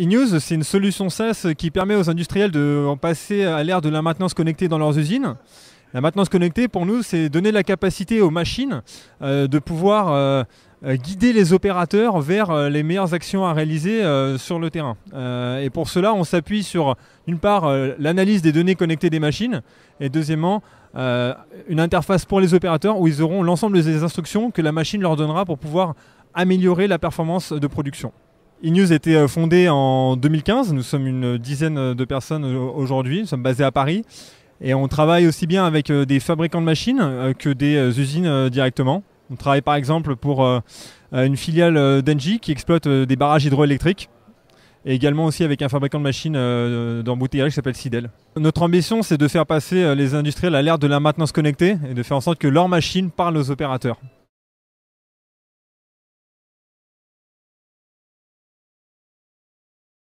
Inews, c'est une solution SaaS qui permet aux industriels de passer à l'ère de la maintenance connectée dans leurs usines. La maintenance connectée, pour nous, c'est donner la capacité aux machines euh, de pouvoir euh, euh, guider les opérateurs vers les meilleures actions à réaliser sur le terrain. et pour cela, on s'appuie sur, d'une part, l'analyse des données connectées des machines, et deuxièmement, une interface pour les opérateurs où ils auront l'ensemble des instructions que la machine leur donnera pour pouvoir améliorer la performance de production. INEWS était euh, fondée en 2015. Nous sommes une dizaine euh, de personnes aujourd'hui. Nous sommes basés à Paris. Et on travaille aussi bien avec euh, des fabricants de machines que des usines directement. On travaille par exemple pour une filiale d'Engie qui exploite des barrages hydroélectriques et également aussi avec un fabricant de machines d'embouteillage qui s'appelle Sidel. Notre ambition, c'est de faire passer les industriels à l'ère de la maintenance connectée et de faire en sorte que leurs machines parlent aux opérateurs.